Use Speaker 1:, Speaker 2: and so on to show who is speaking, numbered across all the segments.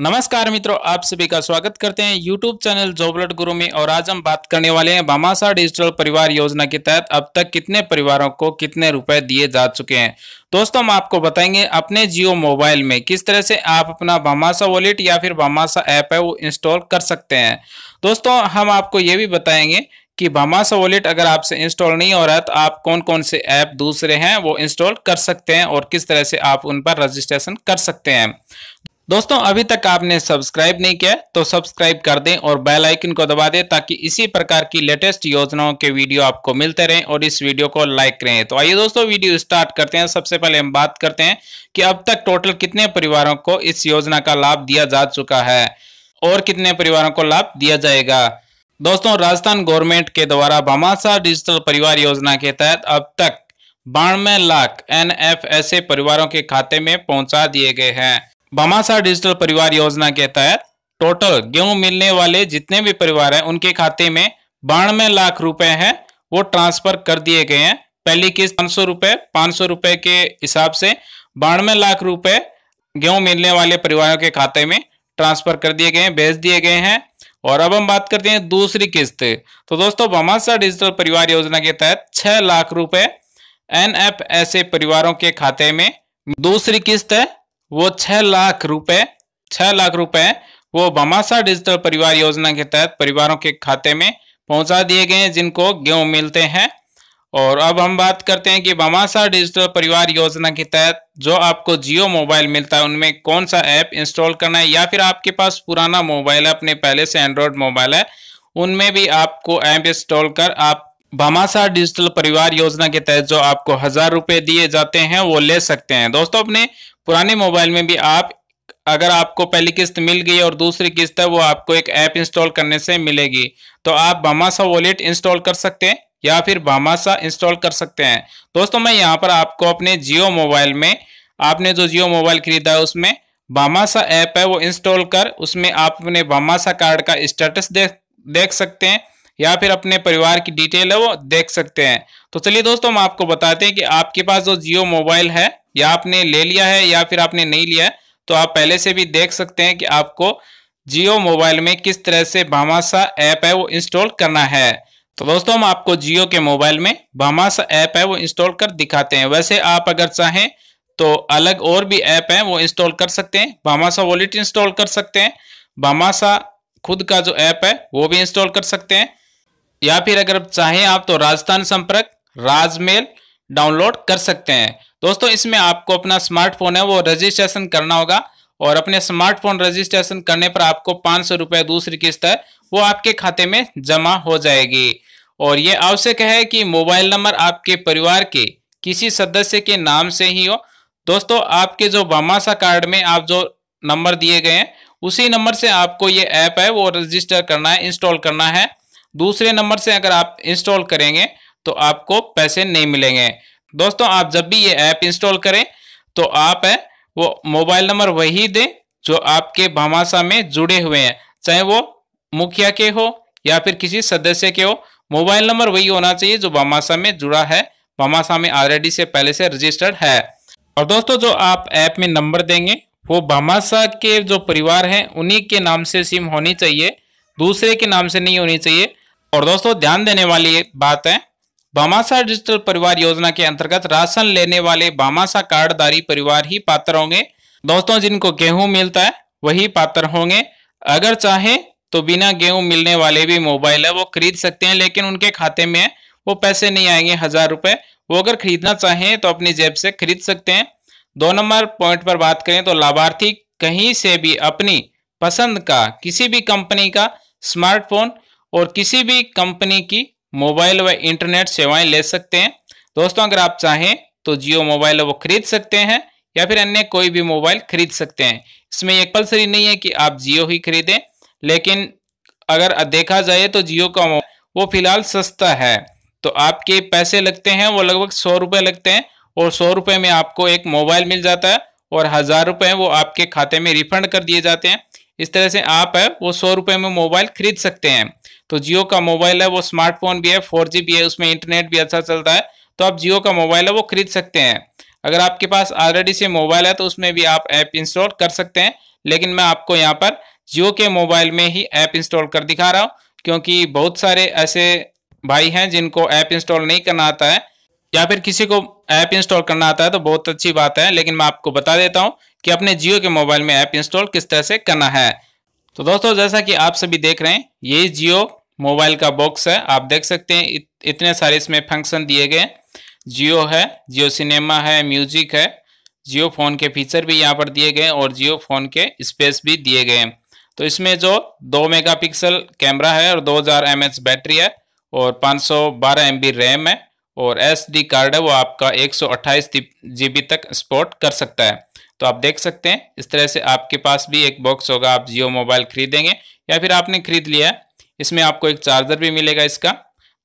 Speaker 1: नमस्कार मित्रों आप सभी का स्वागत करते हैं यूट्यूब चैनल जोबलट गुरु में और आज हम बात करने वाले हैं बामासा डिजिटल परिवार योजना के तहत अब तक कितने परिवारों को कितने रुपए दिए जा चुके हैं दोस्तों हम आपको बताएंगे अपने जियो मोबाइल में किस तरह से आप अपना बामासा वॉलेट या फिर बामासा ऐप है वो इंस्टॉल कर सकते हैं दोस्तों हम आपको ये भी बताएंगे कि भामासा वॉलेट अगर आपसे इंस्टॉल नहीं हो रहा है तो आप कौन कौन से ऐप दूसरे हैं वो इंस्टॉल कर सकते हैं और किस तरह से आप उन पर रजिस्ट्रेशन कर सकते हैं दोस्तों अभी तक आपने सब्सक्राइब नहीं किया तो सब्सक्राइब कर दें और बेल आइकन को दबा दें ताकि इसी प्रकार की लेटेस्ट योजनाओं के वीडियो आपको मिलते रहें और इस वीडियो को लाइक करें तो आइए दोस्तों वीडियो स्टार्ट करते हैं सबसे पहले हम बात करते हैं कि अब तक टोटल कितने परिवारों को इस योजना का लाभ दिया जा चुका है और कितने परिवारों को लाभ दिया जाएगा दोस्तों राजस्थान गवर्नमेंट के द्वारा भमासा डिजिटल परिवार योजना के तहत अब तक बानवे लाख एन परिवारों के खाते में पहुंचा दिए गए हैं बमासा डिजिटल परिवार योजना के तहत टोटल गेहूं मिलने वाले जितने भी परिवार हैं उनके खाते में बानवे लाख रुपए हैं वो ट्रांसफर कर दिए गए हैं पहली किस्त पांच सौ रुपए पांच सौ रुपए के हिसाब से बानवे लाख रुपए गेहूं मिलने वाले परिवारों के खाते में ट्रांसफर कर दिए गए हैं भेज दिए गए हैं और अब हम बात करते हैं दूसरी किस्त तो दोस्तों बमासा डिजिटल परिवार योजना के तहत छह लाख रुपए एन परिवारों के खाते में दूसरी किस्त है वो छह लाख रुपए छह लाख रुपए वो बमासा डिजिटल परिवार योजना के तहत परिवारों के खाते में पहुंचा दिए गए जिनको गेहूं मिलते हैं और अब हम बात करते हैं कि बमासा डिजिटल परिवार योजना के तहत जो आपको जियो मोबाइल मिलता है उनमें कौन सा ऐप इंस्टॉल करना है या फिर आपके पास पुराना मोबाइल है अपने पहले से एंड्रॉयड मोबाइल है उनमें भी आपको ऐप इंस्टॉल कर आप भामासा डिजिटल परिवार योजना के तहत जो आपको हजार रुपए दिए जाते हैं वो ले सकते हैं दोस्तों अपने पुराने मोबाइल में भी आप अगर आपको पहली किस्त मिल गई और दूसरी किस्त है वो आपको एक ऐप इंस्टॉल करने से मिलेगी तो आप भामासा वॉलेट इंस्टॉल कर सकते हैं या फिर भामाशा इंस्टॉल कर सकते हैं दोस्तों मैं यहाँ पर आपको अपने जियो मोबाइल में आपने जो जियो मोबाइल खरीदा है उसमें भामासा ऐप है वो इंस्टॉल कर उसमें आप अपने भामासा कार्ड का स्टेटस देख देख सकते हैं या फिर अपने परिवार की डिटेल है वो देख सकते हैं तो चलिए दोस्तों हम आपको बताते हैं कि आपके पास जो जियो मोबाइल है या आपने ले लिया है या फिर आपने नहीं लिया है तो आप पहले से भी देख सकते हैं कि आपको जियो मोबाइल में किस तरह से भामाशा ऐप है वो इंस्टॉल करना है तो दोस्तों हम आपको जियो के मोबाइल में भामासा ऐप है वो इंस्टॉल कर दिखाते हैं वैसे आप अगर चाहें तो अलग और भी ऐप है वो इंस्टॉल कर सकते हैं भामासा वॉलेट इंस्टॉल कर सकते हैं भामाशा खुद का जो ऐप है वो भी इंस्टॉल कर सकते हैं या फिर अगर चाहें आप तो राजस्थान संपर्क राजमेल डाउनलोड कर सकते हैं दोस्तों इसमें आपको अपना स्मार्टफोन है वो रजिस्ट्रेशन करना होगा और अपने स्मार्टफोन रजिस्ट्रेशन करने पर आपको पाँच सौ रुपये दूसरी किस्त है वो आपके खाते में जमा हो जाएगी और ये आवश्यक है कि मोबाइल नंबर आपके परिवार के किसी सदस्य के नाम से ही हो दोस्तों आपके जो बामासा कार्ड में आप जो नंबर दिए गए हैं उसी नंबर से आपको ये ऐप है वो रजिस्टर करना है इंस्टॉल करना है दूसरे नंबर से अगर आप इंस्टॉल करेंगे तो आपको पैसे नहीं मिलेंगे दोस्तों आप जब भी ये ऐप इंस्टॉल करें तो आप है वो मोबाइल नंबर वही दें जो आपके भामाशा में जुड़े हुए हैं चाहे वो मुखिया के हो या फिर किसी सदस्य के हो मोबाइल नंबर वही होना चाहिए जो भामाशा में जुड़ा है भामाशा में ऑलरेडी से पहले से रजिस्टर्ड है और दोस्तों जो आप ऐप में नंबर देंगे वो भामाशा के जो परिवार हैं उन्हीं के नाम से सिम होनी चाहिए दूसरे के नाम से नहीं होनी चाहिए और दोस्तों ध्यान देने वाली बात है बामासा डिजिटल परिवार योजना के अंतर्गत राशन लेने वाले बामासा कार्डधारी परिवार ही पात्र होंगे दोस्तों जिनको गेहूं मिलता है वही पात्र होंगे अगर चाहे तो बिना गेहूं मिलने वाले भी मोबाइल है वो खरीद सकते हैं लेकिन उनके खाते में वो पैसे नहीं आएंगे हजार रुपए वो अगर खरीदना चाहें तो अपनी जेब से खरीद सकते हैं दो नंबर पॉइंट पर बात करें तो लाभार्थी कहीं से भी अपनी पसंद का किसी भी कंपनी का स्मार्टफोन और किसी भी कंपनी की मोबाइल व इंटरनेट सेवाएं ले सकते हैं दोस्तों अगर आप चाहें तो जियो मोबाइल वो खरीद सकते हैं या फिर अन्य कोई भी मोबाइल खरीद सकते हैं इसमें यह कंपल्सरी नहीं है कि आप जियो ही खरीदें लेकिन अगर देखा जाए तो जियो का वो फिलहाल सस्ता है तो आपके पैसे लगते हैं वो लगभग सौ रुपये लगते हैं और सौ रुपये में आपको एक मोबाइल मिल जाता है और हज़ार रुपये वो आपके खाते में रिफंड कर दिए जाते हैं इस तरह से आप है वो सौ रुपए में मोबाइल खरीद सकते हैं तो जियो का मोबाइल है वो स्मार्टफोन भी है फोर भी है उसमें इंटरनेट भी अच्छा चलता है तो आप जियो का मोबाइल है वो खरीद सकते हैं अगर आपके पास ऑलरेडी से मोबाइल है तो उसमें भी आप ऐप इंस्टॉल कर सकते हैं लेकिन मैं आपको यहाँ पर जियो के मोबाइल में ही ऐप इंस्टॉल कर दिखा रहा हूँ क्योंकि बहुत सारे ऐसे भाई हैं जिनको ऐप इंस्टॉल नहीं करना आता है या फिर किसी को ऐप इंस्टॉल करना आता है तो बहुत अच्छी बात है लेकिन मैं आपको बता देता हूँ कि अपने जियो के मोबाइल में ऐप इंस्टॉल किस तरह से करना है तो दोस्तों जैसा कि आप सभी देख रहे हैं ये जियो मोबाइल का बॉक्स है आप देख सकते हैं इत, इतने सारे इसमें फंक्शन दिए गए जियो है जियो सिनेमा है म्यूजिक है जियो फोन के फीचर भी यहाँ पर दिए गए और जियो फोन के स्पेस भी दिए गए तो इसमें जो दो मेगापिक्सल कैमरा है और 2000 एमएच बैटरी है और 512 एमबी रैम है और एसडी कार्ड है वो आपका एक सौ तक स्पोर्ट कर सकता है तो आप देख सकते हैं इस तरह से आपके पास भी एक बॉक्स होगा आप जियो मोबाइल खरीदेंगे या फिर आपने खरीद लिया है इसमें आपको एक चार्जर भी मिलेगा इसका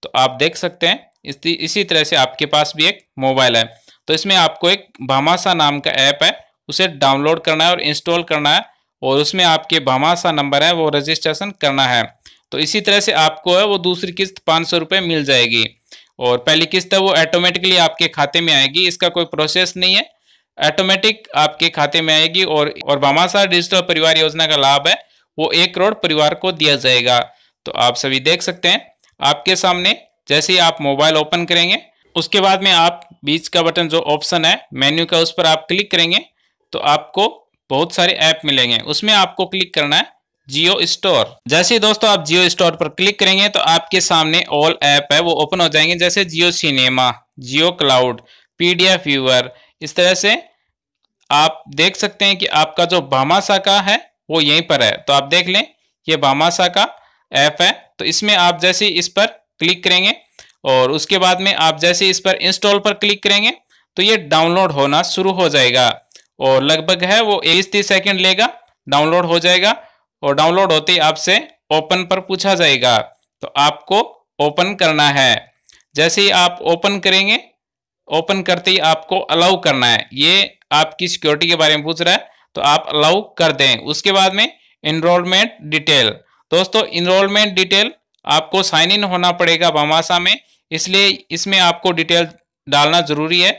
Speaker 1: तो आप देख सकते हैं इसी तरह से आपके पास भी एक मोबाइल है तो इसमें आपको एक भामाशा नाम का ऐप है उसे डाउनलोड करना है और इंस्टॉल करना है और उसमें आपके भामाशा नंबर है वो रजिस्ट्रेशन करना है तो इसी तरह से आपको है वो दूसरी किस्त पाँच सौ रुपये मिल जाएगी और पहली किस्त है वो ऑटोमेटिकली आपके खाते में आएगी इसका कोई प्रोसेस नहीं है ऑटोमेटिक आपके खाते में आएगी और और बामासा डिजिटल परिवार योजना का लाभ है वो एक करोड़ परिवार को दिया जाएगा तो आप सभी देख सकते हैं आपके सामने जैसे ही आप मोबाइल ओपन करेंगे उसके बाद में आप बीच का बटन जो ऑप्शन है मेन्यू का उस पर आप क्लिक करेंगे तो आपको बहुत सारे ऐप मिलेंगे उसमें आपको क्लिक करना है जियो स्टोर जैसे दोस्तों आप जियो स्टोर पर क्लिक करेंगे तो आपके सामने ऑल ऐप है वो ओपन हो जाएंगे जैसे Jio cinema Jio cloud PDF viewer इस तरह से आप देख सकते हैं कि आपका जो भामा शाखा है वो यहीं पर है तो आप देख लें ये भामा शाखा ऐप है तो इसमें आप जैसे इस पर क्लिक करेंगे और उसके बाद में आप जैसे इस पर इंस्टॉल पर क्लिक करेंगे तो ये डाउनलोड होना शुरू हो जाएगा और लगभग है वो एस तीस सेकेंड लेगा डाउनलोड हो जाएगा और डाउनलोड होते ही आपसे ओपन पर पूछा जाएगा तो आपको ओपन करना है जैसे ही आप ओपन करेंगे ओपन करते ही आपको अलाउ करना है ये आपकी सिक्योरिटी के बारे में पूछ रहा है तो आप अलाउ कर दें उसके बाद में इनरोलमेंट डिटेल दोस्तों इनरोलमेंट डिटेल आपको साइन इन होना पड़ेगा बामासा में इसलिए इसमें आपको डिटेल डालना ज़रूरी है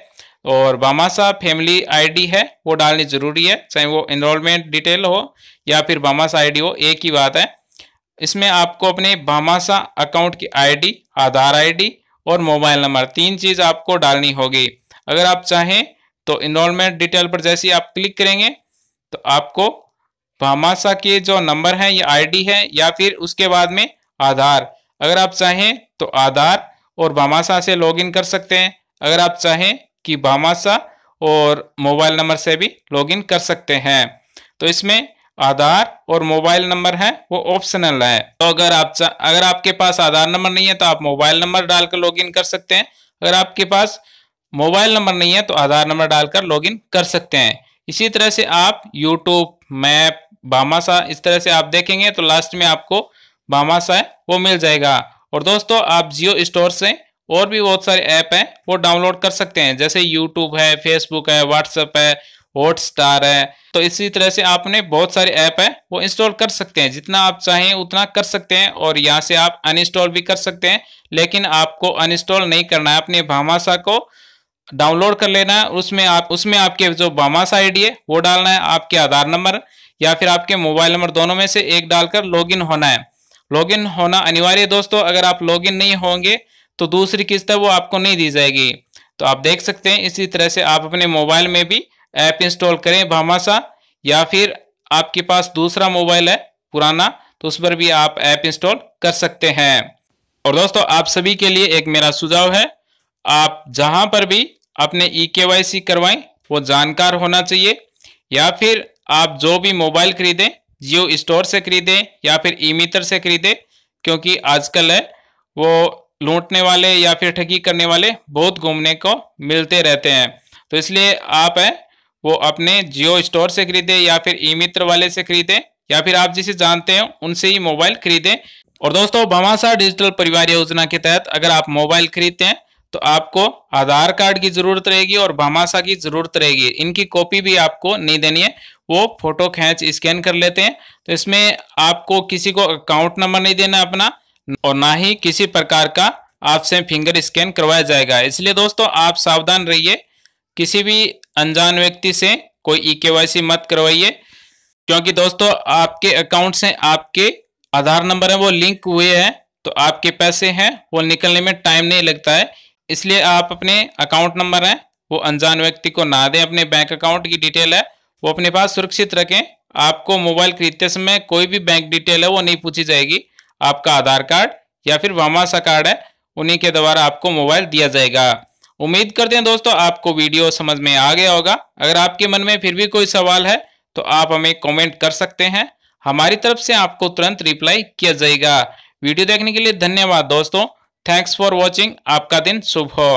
Speaker 1: और बामासा फैमिली आईडी है वो डालनी ज़रूरी है चाहे वो इनरोलमेंट डिटेल हो या फिर बामासा आईडी हो एक ही बात है इसमें आपको अपने बामासा अकाउंट की आईडी आधार आईडी और मोबाइल नंबर तीन चीज़ आपको डालनी होगी अगर आप चाहें तो इनरोलमेंट डिटेल पर जैसे ही आप क्लिक करेंगे तो आपको भामाशा के जो नंबर है या आईडी है या फिर उसके बाद में आधार अगर आप चाहें तो आधार और भामाशा से लॉगिन कर सकते हैं अगर आप चाहें कि भामाशा और मोबाइल नंबर से भी लॉगिन कर सकते हैं तो इसमें आधार और मोबाइल नंबर है वो ऑप्शनल है तो अगर आप अगर आपके पास आधार नंबर नहीं है तो आप मोबाइल नंबर डालकर लॉग कर सकते हैं अगर आपके पास मोबाइल नंबर नहीं है तो आधार नंबर डालकर लॉगिन कर सकते हैं इसी तरह से आप यूट्यूब मैप भामाशाह इस तरह से आप देखेंगे तो लास्ट में आपको भामाशाह वो मिल जाएगा और दोस्तों आप जियो स्टोर से और भी बहुत सारे ऐप हैं वो डाउनलोड कर सकते हैं जैसे यूट्यूब है फेसबुक है व्हाट्सएप है हॉटस्टार है तो इसी तरह से आपने बहुत सारे ऐप है वो इंस्टॉल कर सकते हैं जितना आप चाहें उतना कर सकते हैं और यहाँ से आप अनइंस्टॉल भी कर सकते हैं लेकिन आपको अनइंस्टॉल नहीं करना है अपने भामाशाह को डाउनलोड कर लेना है उसमें आप उसमें आपके जो बामास आईडी है वो डालना है आपके आधार नंबर या फिर आपके मोबाइल नंबर दोनों में से एक डालकर लॉगिन होना है लॉगिन होना अनिवार्य है दोस्तों अगर आप लॉगिन नहीं होंगे तो दूसरी किस्त है वो आपको नहीं दी जाएगी तो आप देख सकते हैं इसी तरह से आप अपने मोबाइल में भी ऐप इंस्टॉल करें भामासा या फिर आपके पास दूसरा मोबाइल है पुराना तो उस पर भी आप ऐप इंस्टॉल कर सकते हैं और दोस्तों आप सभी के लिए एक मेरा सुझाव है आप जहां पर भी अपने ई के वाई सी करवाएं वो जानकार होना चाहिए या फिर आप जो भी मोबाइल खरीदें जियो स्टोर से खरीदें या फिर ई मित्र से खरीदें क्योंकि आजकल है वो लूटने वाले या फिर ठगी करने वाले बहुत घूमने को मिलते रहते हैं तो इसलिए आप है वो अपने जियो स्टोर से खरीदें या फिर ई मित्र वाले से खरीदें या फिर आप जिसे जानते हैं उनसे ही मोबाइल खरीदें और दोस्तों भमासा डिजिटल परिवार योजना के तहत अगर आप मोबाइल खरीदते हैं तो आपको आधार कार्ड की जरूरत रहेगी और भामाशा की जरूरत रहेगी इनकी कॉपी भी आपको नहीं देनी है वो फोटो खींच स्कैन कर लेते हैं तो इसमें आपको किसी को अकाउंट नंबर नहीं देना अपना और ना ही किसी प्रकार का आपसे फिंगर स्कैन करवाया जाएगा इसलिए दोस्तों आप सावधान रहिए किसी भी अनजान व्यक्ति से कोई ई के मत करवाइए क्योंकि दोस्तों आपके अकाउंट से आपके आधार नंबर है वो लिंक हुए हैं तो आपके पैसे हैं वो निकलने में टाइम नहीं लगता है इसलिए आप अपने अकाउंट नंबर है वो अनजान व्यक्ति को ना दें अपने बैंक अकाउंट की डिटेल है वो अपने पास सुरक्षित रखें आपको मोबाइल खरीदते समय कोई भी बैंक डिटेल है वो नहीं पूछी जाएगी आपका आधार कार्ड या फिर वामासा कार्ड है उन्हीं के द्वारा आपको मोबाइल दिया जाएगा उम्मीद करते हैं दोस्तों आपको वीडियो समझ में आ गया होगा अगर आपके मन में फिर भी कोई सवाल है तो आप हमें कमेंट कर सकते हैं हमारी तरफ से आपको तुरंत रिप्लाई किया जाएगा वीडियो देखने के लिए धन्यवाद दोस्तों थैंक्स फॉर वॉचिंग आपका दिन शुभ हो